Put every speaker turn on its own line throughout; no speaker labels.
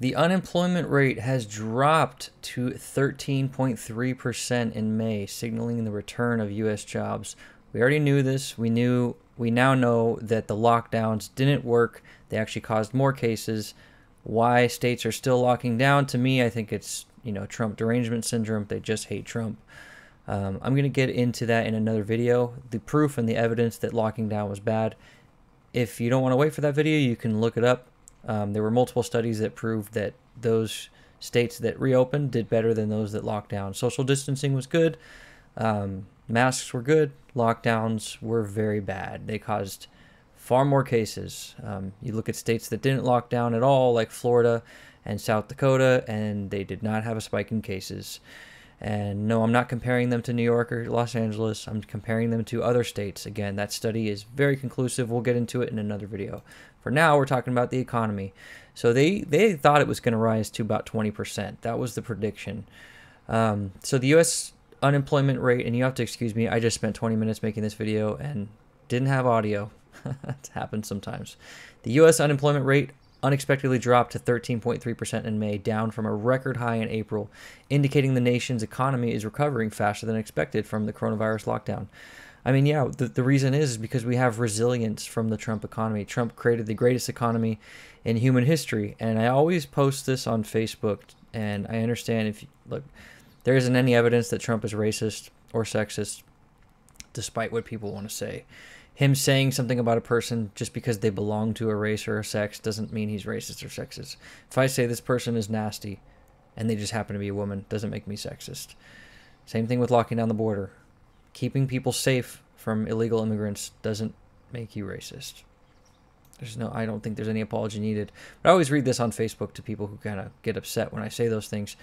The unemployment rate has dropped to 13.3% in May, signaling the return of U.S. jobs. We already knew this. We knew we now know that the lockdowns didn't work. They actually caused more cases. Why states are still locking down? To me, I think it's you know Trump derangement syndrome. They just hate Trump. Um, I'm gonna get into that in another video. The proof and the evidence that locking down was bad. If you don't want to wait for that video, you can look it up um, there were multiple studies that proved that those states that reopened did better than those that locked down. Social distancing was good, um, masks were good, lockdowns were very bad. They caused far more cases. Um, you look at states that didn't lock down at all, like Florida and South Dakota, and they did not have a spike in cases. And no, I'm not comparing them to New York or Los Angeles. I'm comparing them to other states. Again, that study is very conclusive. We'll get into it in another video. For now, we're talking about the economy. So they, they thought it was going to rise to about 20%. That was the prediction. Um, so the U.S. unemployment rate, and you have to excuse me, I just spent 20 minutes making this video and didn't have audio. it happens sometimes. The U.S. unemployment rate unexpectedly dropped to 13.3% in May, down from a record high in April, indicating the nation's economy is recovering faster than expected from the coronavirus lockdown. I mean, yeah, the, the reason is, is because we have resilience from the Trump economy. Trump created the greatest economy in human history. And I always post this on Facebook. And I understand if, you, look, there isn't any evidence that Trump is racist or sexist, despite what people want to say him saying something about a person just because they belong to a race or a sex doesn't mean he's racist or sexist. If I say this person is nasty and they just happen to be a woman, doesn't make me sexist. Same thing with locking down the border. Keeping people safe from illegal immigrants doesn't make you racist. There's no I don't think there's any apology needed. But I always read this on Facebook to people who kind of get upset when I say those things.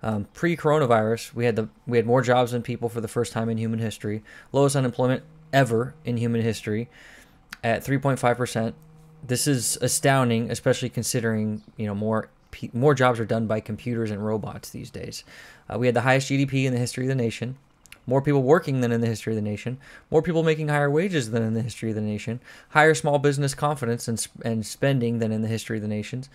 Um, pre-coronavirus, we had the we had more jobs than people for the first time in human history. Lowest unemployment ever in human history at 3.5%. This is astounding, especially considering, you know, more more jobs are done by computers and robots these days. Uh, we had the highest GDP in the history of the nation more people working than in the history of the nation, more people making higher wages than in the history of the nation, higher small business confidence and, and spending than in the history of the nations.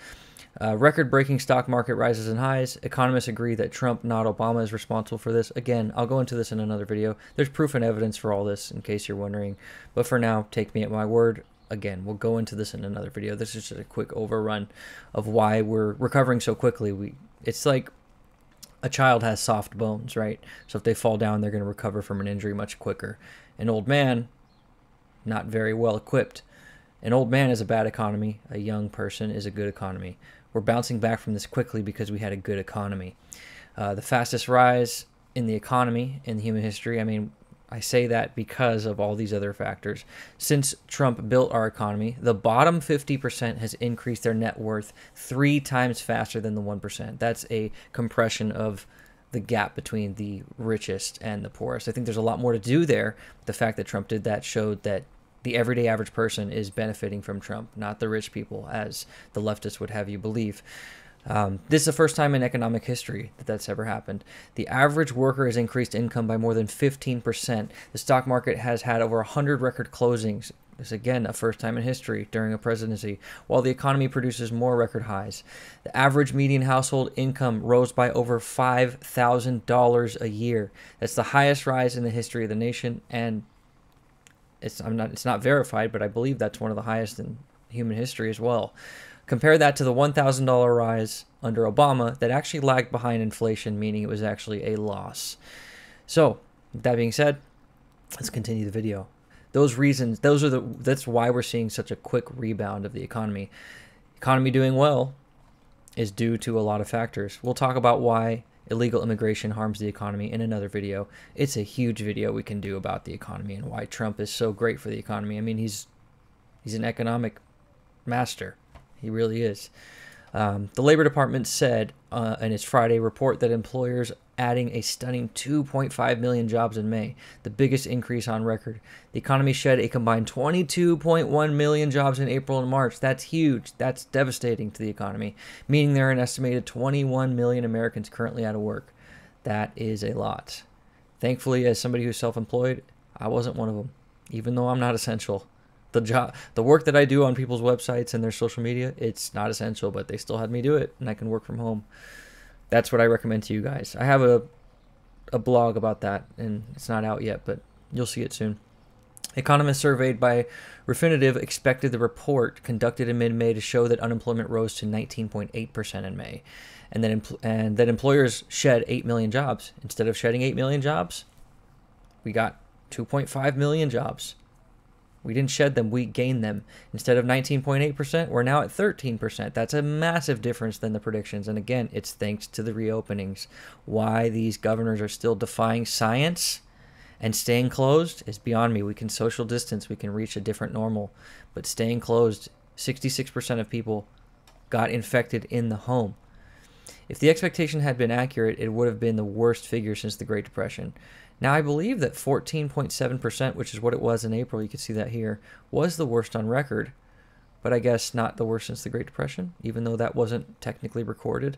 Uh, Record breaking stock market rises and highs. Economists agree that Trump, not Obama, is responsible for this. Again, I'll go into this in another video. There's proof and evidence for all this in case you're wondering. But for now, take me at my word. Again, we'll go into this in another video. This is just a quick overrun of why we're recovering so quickly. We It's like a child has soft bones, right? So if they fall down, they're going to recover from an injury much quicker. An old man, not very well equipped. An old man is a bad economy. A young person is a good economy. We're bouncing back from this quickly because we had a good economy. Uh, the fastest rise in the economy in human history. I mean, I say that because of all these other factors. Since Trump built our economy, the bottom 50% has increased their net worth three times faster than the 1%. That's a compression of the gap between the richest and the poorest. I think there's a lot more to do there. The fact that Trump did that showed that the everyday average person is benefiting from Trump, not the rich people, as the leftists would have you believe. Um, this is the first time in economic history that that's ever happened. The average worker has increased income by more than 15%. The stock market has had over 100 record closings. This is again a first time in history during a presidency, while the economy produces more record highs. The average median household income rose by over $5,000 a year. That's the highest rise in the history of the nation and it's I'm not it's not verified, but I believe that's one of the highest in human history as well. Compare that to the $1,000 rise under Obama that actually lagged behind inflation, meaning it was actually a loss. So, that being said, let's continue the video. Those reasons, those are the that's why we're seeing such a quick rebound of the economy. Economy doing well is due to a lot of factors. We'll talk about why illegal immigration harms the economy in another video. It's a huge video we can do about the economy and why Trump is so great for the economy. I mean, he's he's an economic master. He really is. Um, the Labor Department said uh, in its Friday report that employers adding a stunning 2.5 million jobs in May, the biggest increase on record. The economy shed a combined 22.1 million jobs in April and March. That's huge. That's devastating to the economy, meaning there are an estimated 21 million Americans currently out of work. That is a lot. Thankfully, as somebody who's self employed, I wasn't one of them, even though I'm not essential the job, the work that I do on people's websites and their social media, it's not essential, but they still had me do it, and I can work from home. That's what I recommend to you guys. I have a a blog about that, and it's not out yet, but you'll see it soon. Economists surveyed by Refinitiv expected the report conducted in mid-May to show that unemployment rose to 19.8% in May, and that empl- and that employers shed 8 million jobs. Instead of shedding 8 million jobs, we got 2.5 million jobs. We didn't shed them, we gained them. Instead of 19.8%, we're now at 13%. That's a massive difference than the predictions. And again, it's thanks to the reopenings. Why these governors are still defying science and staying closed is beyond me. We can social distance, we can reach a different normal, but staying closed, 66% of people got infected in the home. If the expectation had been accurate, it would have been the worst figure since the Great Depression. Now, I believe that 14.7%, which is what it was in April, you can see that here, was the worst on record, but I guess not the worst since the Great Depression, even though that wasn't technically recorded.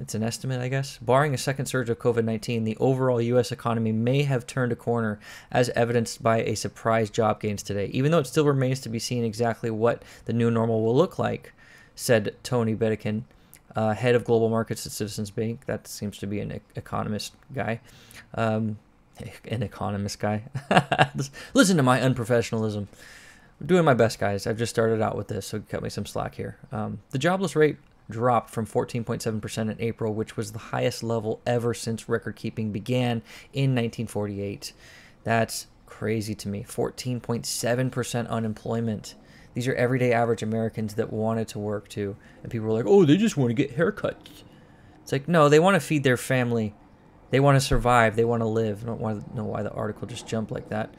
It's an estimate, I guess. Barring a second surge of COVID 19, the overall U.S. economy may have turned a corner, as evidenced by a surprise job gains today, even though it still remains to be seen exactly what the new normal will look like, said Tony Bedekin, uh, head of global markets at Citizens Bank. That seems to be an e- economist guy. Um, an economist guy. Listen to my unprofessionalism. I'm doing my best, guys. I've just started out with this, so cut me some slack here. Um, the jobless rate dropped from 14.7% in April, which was the highest level ever since record keeping began in 1948. That's crazy to me. 14.7% unemployment. These are everyday average Americans that wanted to work too. And people were like, oh, they just want to get haircuts. It's like, no, they want to feed their family they want to survive. They want to live. I don't want to know why the article just jumped like that.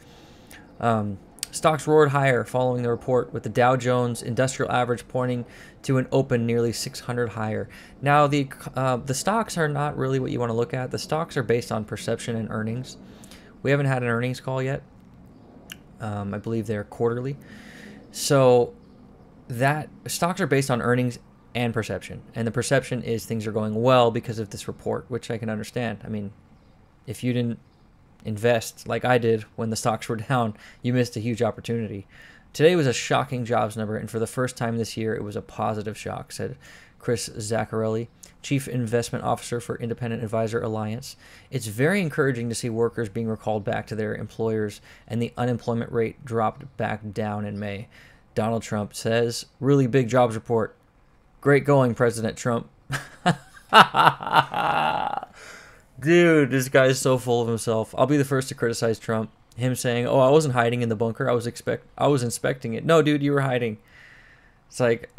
Um, stocks roared higher following the report, with the Dow Jones Industrial Average pointing to an open nearly 600 higher. Now, the uh, the stocks are not really what you want to look at. The stocks are based on perception and earnings. We haven't had an earnings call yet. Um, I believe they're quarterly. So that stocks are based on earnings and perception. And the perception is things are going well because of this report, which I can understand. I mean, if you didn't invest like I did when the stocks were down, you missed a huge opportunity. Today was a shocking jobs number, and for the first time this year, it was a positive shock, said Chris Zaccarelli, Chief Investment Officer for Independent Advisor Alliance. It's very encouraging to see workers being recalled back to their employers, and the unemployment rate dropped back down in May. Donald Trump says, Really big jobs report. Great going, President Trump. Dude, this guy is so full of himself. I'll be the first to criticize Trump. Him saying, "Oh, I wasn't hiding in the bunker. I was expect I was inspecting it." No, dude, you were hiding. It's like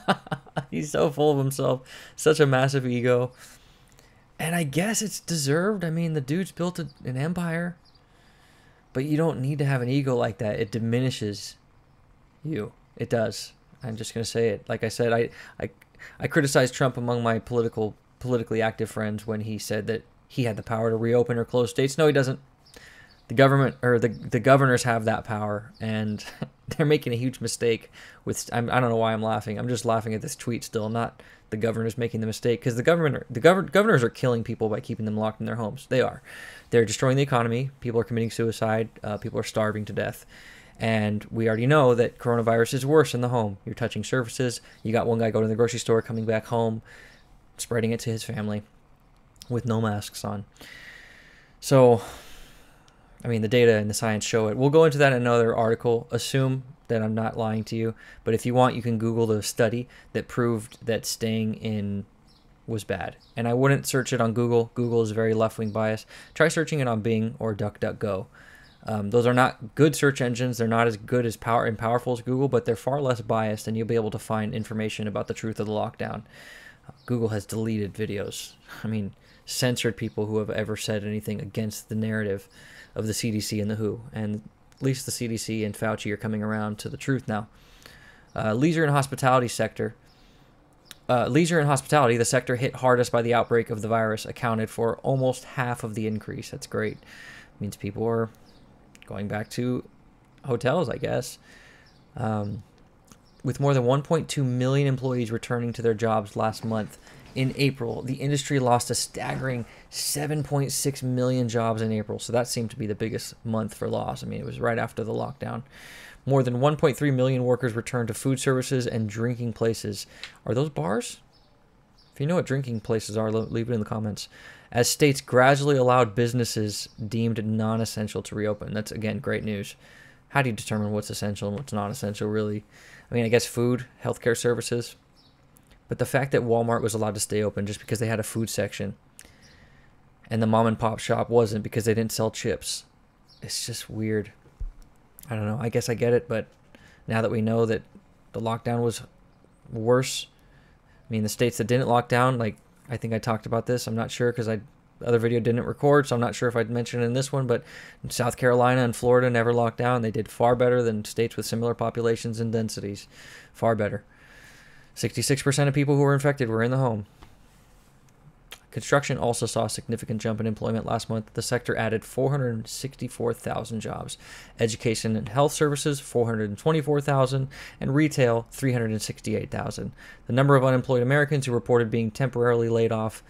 he's so full of himself, such a massive ego. And I guess it's deserved. I mean, the dude's built a, an empire. But you don't need to have an ego like that. It diminishes you. It does. I'm just gonna say it. Like I said, I I I criticized Trump among my political politically active friends when he said that he had the power to reopen or close states. No, he doesn't. The government or the the governors have that power, and they're making a huge mistake. With I'm, I do not know why I'm laughing. I'm just laughing at this tweet still. Not the governors making the mistake because the government the govern, governors are killing people by keeping them locked in their homes. They are. They're destroying the economy. People are committing suicide. Uh, people are starving to death. And we already know that coronavirus is worse in the home. You're touching surfaces. You got one guy going to the grocery store, coming back home, spreading it to his family with no masks on. So, I mean, the data and the science show it. We'll go into that in another article. Assume that I'm not lying to you. But if you want, you can Google the study that proved that staying in was bad. And I wouldn't search it on Google. Google is very left wing bias. Try searching it on Bing or DuckDuckGo. Um, those are not good search engines. They're not as good as power and powerful as Google, but they're far less biased, and you'll be able to find information about the truth of the lockdown. Google has deleted videos. I mean, censored people who have ever said anything against the narrative of the CDC and the WHO. And at least the CDC and Fauci are coming around to the truth now. Uh, leisure and hospitality sector. Uh, leisure and hospitality, the sector hit hardest by the outbreak of the virus, accounted for almost half of the increase. That's great. It means people are going back to hotels, I guess. Um, with more than 1.2 million employees returning to their jobs last month in April, the industry lost a staggering 7.6 million jobs in April. So that seemed to be the biggest month for loss. I mean, it was right after the lockdown. More than 1.3 million workers returned to food services and drinking places. Are those bars? If you know what drinking places are, leave it in the comments as states gradually allowed businesses deemed non essential to reopen. That's, again, great news. How do you determine what's essential and what's non essential, really? I mean, I guess food, healthcare services. But the fact that Walmart was allowed to stay open just because they had a food section and the mom and pop shop wasn't because they didn't sell chips, it's just weird. I don't know. I guess I get it, but now that we know that the lockdown was worse, I mean, the states that didn't lock down, like I think I talked about this. I'm not sure because I other video didn't record, so I'm not sure if I'd mention it in this one, but South Carolina and Florida never locked down. They did far better than states with similar populations and densities. Far better. 66% of people who were infected were in the home. Construction also saw a significant jump in employment last month. The sector added 464,000 jobs, education and health services 424,000, and retail 368,000. The number of unemployed Americans who reported being temporarily laid off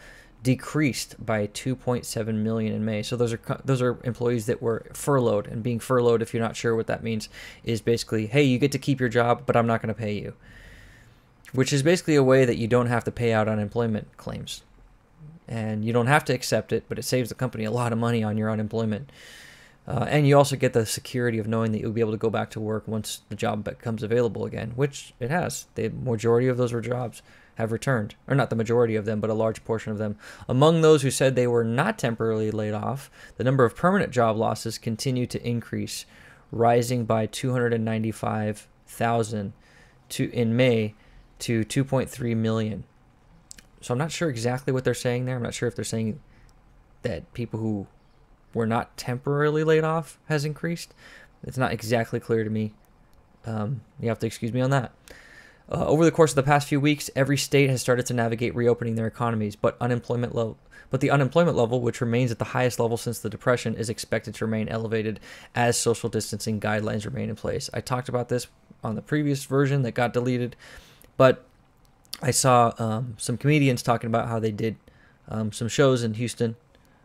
decreased by 2.7 million in May. So those are those are employees that were furloughed and being furloughed if you're not sure what that means is basically hey, you get to keep your job but I'm not going to pay you. Which is basically a way that you don't have to pay out unemployment claims and you don't have to accept it, but it saves the company a lot of money on your unemployment. Uh, and you also get the security of knowing that you'll be able to go back to work once the job becomes available again, which it has. The majority of those were jobs have returned, or not the majority of them, but a large portion of them. Among those who said they were not temporarily laid off, the number of permanent job losses continued to increase, rising by 295,000 to in May to 2.3 million so I'm not sure exactly what they're saying there. I'm not sure if they're saying that people who were not temporarily laid off has increased. It's not exactly clear to me. Um, you have to excuse me on that. Uh, over the course of the past few weeks, every state has started to navigate reopening their economies, but unemployment level, but the unemployment level, which remains at the highest level since the depression, is expected to remain elevated as social distancing guidelines remain in place. I talked about this on the previous version that got deleted, but I saw um, some comedians talking about how they did um, some shows in Houston,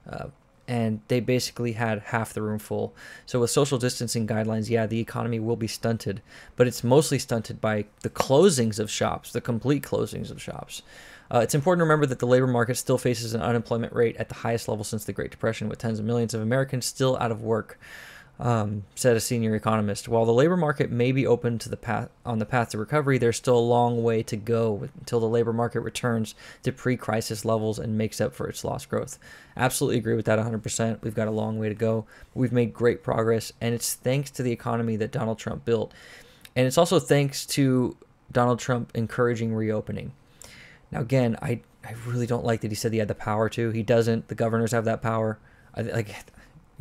uh, and they basically had half the room full. So with social distancing guidelines, yeah, the economy will be stunted, but it's mostly stunted by the closings of shops, the complete closings of shops. Uh, it's important to remember that the labor market still faces an unemployment rate at the highest level since the Great Depression, with tens of millions of Americans still out of work um, said a senior economist. While the labor market may be open to the path on the path to recovery, there's still a long way to go until the labor market returns to pre-crisis levels and makes up for its lost growth. Absolutely agree with that 100%. We've got a long way to go. We've made great progress, and it's thanks to the economy that Donald Trump built, and it's also thanks to Donald Trump encouraging reopening. Now, again, I I really don't like that he said he had the power to. He doesn't. The governors have that power. I, like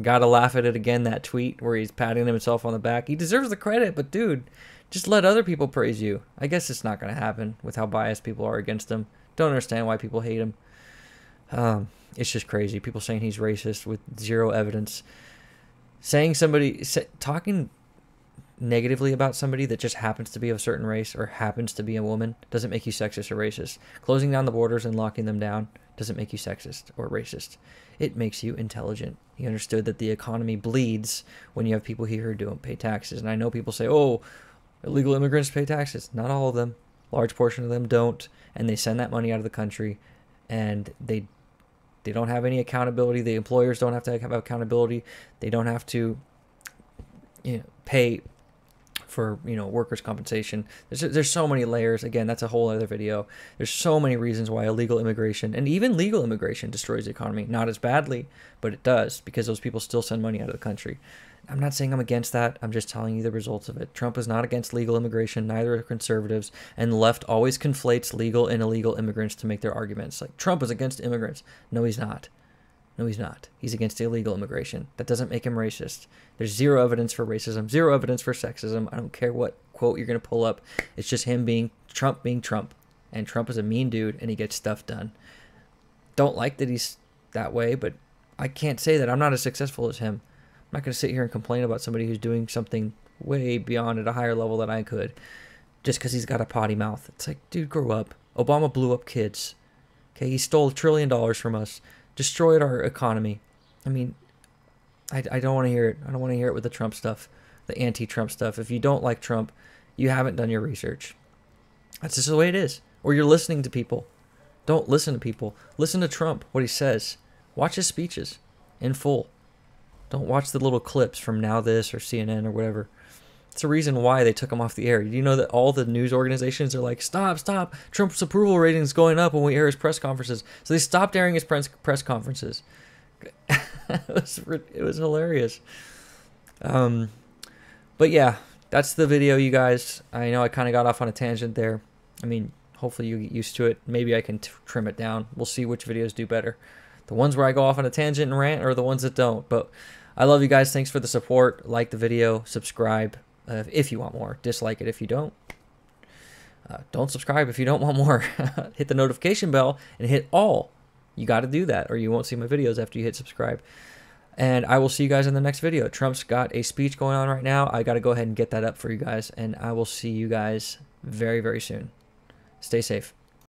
Gotta laugh at it again, that tweet where he's patting himself on the back. He deserves the credit, but dude, just let other people praise you. I guess it's not gonna happen with how biased people are against him. Don't understand why people hate him. Um, it's just crazy. People saying he's racist with zero evidence. Saying somebody, say, talking negatively about somebody that just happens to be of a certain race or happens to be a woman doesn't make you sexist or racist. Closing down the borders and locking them down doesn't make you sexist or racist. It makes you intelligent. He understood that the economy bleeds when you have people here who don't pay taxes. And I know people say, oh, illegal immigrants pay taxes. Not all of them. Large portion of them don't. And they send that money out of the country and they they don't have any accountability. The employers don't have to have accountability. They don't have to you know, pay for you know workers' compensation. There's there's so many layers. Again, that's a whole other video. There's so many reasons why illegal immigration and even legal immigration destroys the economy. Not as badly, but it does because those people still send money out of the country. I'm not saying I'm against that. I'm just telling you the results of it. Trump is not against legal immigration, neither are conservatives, and the left always conflates legal and illegal immigrants to make their arguments. Like Trump is against immigrants. No, he's not. No, he's not. He's against illegal immigration. That doesn't make him racist. There's zero evidence for racism, zero evidence for sexism. I don't care what quote you're going to pull up. It's just him being Trump being Trump. And Trump is a mean dude and he gets stuff done. Don't like that he's that way, but I can't say that I'm not as successful as him. I'm not going to sit here and complain about somebody who's doing something way beyond at a higher level than I could just because he's got a potty mouth. It's like, dude, grow up. Obama blew up kids. Okay, he stole a trillion dollars from us destroyed our economy. I mean, I, I don't want to hear it. I don't want to hear it with the Trump stuff, the anti Trump stuff. If you don't like Trump, you haven't done your research. That's just the way it is. Or you're listening to people. Don't listen to people. Listen to Trump, what he says. Watch his speeches in full. Don't watch the little clips from Now This or CNN or whatever. It's the reason why they took him off the air. You know that all the news organizations are like, stop, stop. Trump's approval rating is going up when we air his press conferences. So they stopped airing his press press conferences. it was it was hilarious. Um, but yeah, that's the video, you guys. I know I kind of got off on a tangent there. I mean, hopefully you get used to it. Maybe I can trim it down. We'll see which videos do better. The ones where I go off on a tangent and rant, or the ones that don't. But I love you guys. Thanks for the support. Like the video, subscribe uh, if you want more. Dislike it if you don't. Uh, don't subscribe if you don't want more. hit the notification bell and hit all. You got to do that or you won't see my videos after you hit subscribe. And I will see you guys in the next video. Trump's got a speech going on right now. I got to go ahead and get that up for you guys. And I will see you guys very, very soon. Stay safe.